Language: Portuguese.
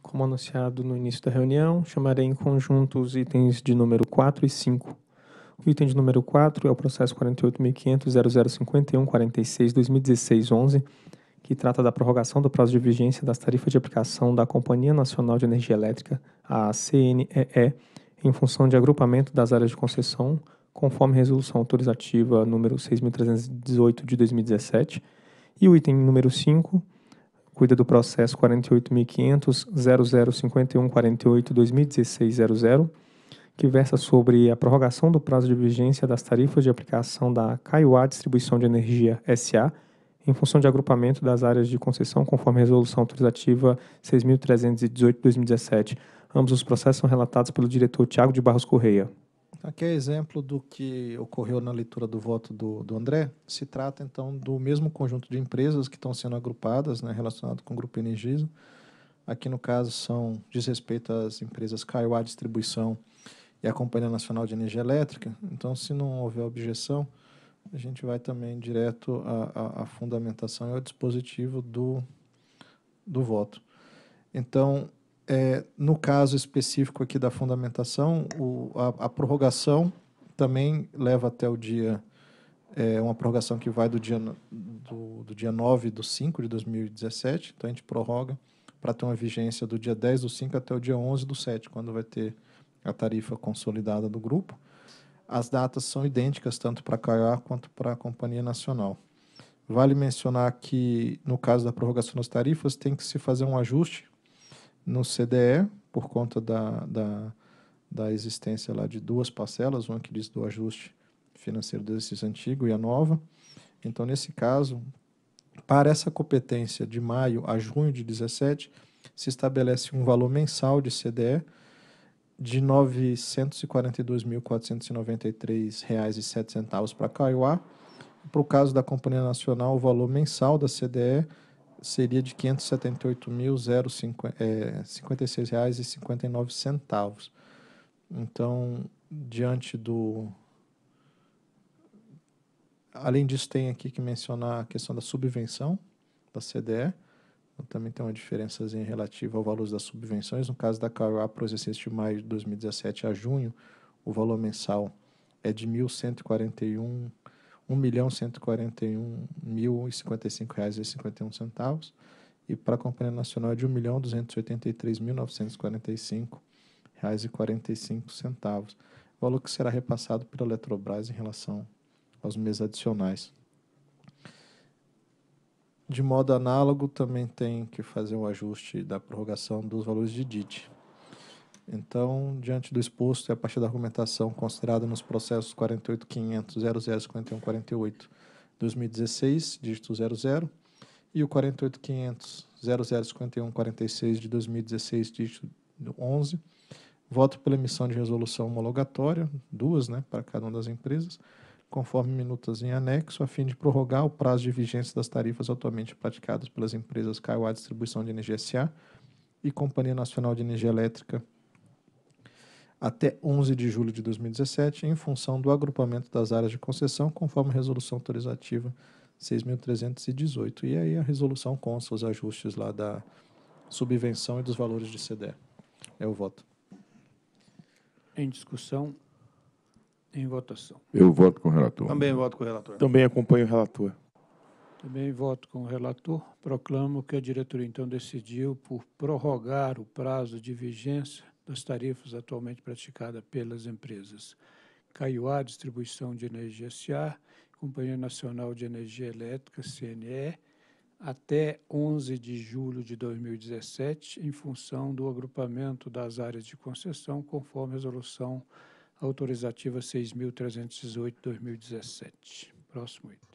Como anunciado no início da reunião, chamarei em conjunto os itens de número 4 e 5. O item de número 4 é o processo 48.500.0051.46.2016.11, que trata da prorrogação do prazo de vigência das tarifas de aplicação da Companhia Nacional de Energia Elétrica, a CNEE, em função de agrupamento das áreas de concessão, conforme resolução autorizativa número 6.318 de 2017, e o item número 5 cuida do processo 48.500.0051.48.2016.00, que versa sobre a prorrogação do prazo de vigência das tarifas de aplicação da Caiuá Distribuição de Energia SA, em função de agrupamento das áreas de concessão, conforme a Resolução Autorizativa 6.318-2017. Ambos os processos são relatados pelo diretor Tiago de Barros Correia. Aqui é exemplo do que ocorreu na leitura do voto do, do André. Se trata, então, do mesmo conjunto de empresas que estão sendo agrupadas, né, relacionado com o Grupo Energisa. Aqui, no caso, são diz respeito às empresas Caiuá Distribuição e a Companhia Nacional de Energia Elétrica. Então, se não houver objeção, a gente vai também direto à, à, à fundamentação e ao dispositivo do, do voto. Então, é, no caso específico aqui da fundamentação, o, a, a, prorrogação também leva até o dia, é, uma prorrogação que vai do dia, do, do dia 9 do 5 de 2017, então a gente prorroga para ter uma vigência do dia 10 do 5 até o dia 11 do 7, quando vai ter a tarifa consolidada do grupo. As datas são idênticas tanto para a CAIA quanto para a Companhia Nacional. Vale mencionar que, no caso da prorrogação das tarifas, tem que se fazer um ajuste no CDE, por conta da, da, da existência lá de duas parcelas, uma que diz do ajuste financeiro do exercício antigo e a nova. Então, nesse caso, para essa competência de maio a junho de 2017, se estabelece um valor mensal de CDE de R$ 942.493,07 para Kaiowá. Para o caso da Companhia Nacional, o valor mensal da CDE seria de R$ 578.056,59. É, então, diante do. Além disso, tem aqui que mencionar a questão da subvenção da CDE. Então, também tem uma em relativa ao valor das subvenções. No caso da Caruá, para os exercício de maio de 2017 a junho, o valor mensal é de R$ 1.141,00. R$ 1.141.055,51 e para a Companhia Nacional é de R$ 1.283.945,45, valor que será repassado pela Eletrobras em relação aos meses adicionais. De modo análogo, também tem que fazer o um ajuste da prorrogação dos valores de DIT. Então, diante do exposto e é a partir da argumentação considerada nos processos 48.500.005148, 2016, dígito 00, e o 48.500.005146 de 2016, dígito 11, voto pela emissão de resolução homologatória, duas, né, para cada uma das empresas, conforme minutas em anexo, a fim de prorrogar o prazo de vigência das tarifas atualmente praticadas pelas empresas Kaiowá Distribuição de Energia S.A. e Companhia Nacional de Energia Elétrica até 11 de julho de 2017, em função do agrupamento das áreas de concessão, conforme a resolução autorizativa 6.318. E aí a resolução consta os ajustes lá da subvenção e dos valores de CDE. É o voto. Em discussão, em votação. Eu voto com o relator. Também voto com o relator. Também acompanho o relator. Também voto com o relator. Proclamo que a diretoria então decidiu por prorrogar o prazo de vigência das tarifas atualmente praticadas pelas empresas. Caiuá Distribuição de Energia S.A., Companhia Nacional de Energia Elétrica, CNE, até 11 de julho de 2017, em função do agrupamento das áreas de concessão, conforme resolução autorizativa 6.318-2017. Próximo item.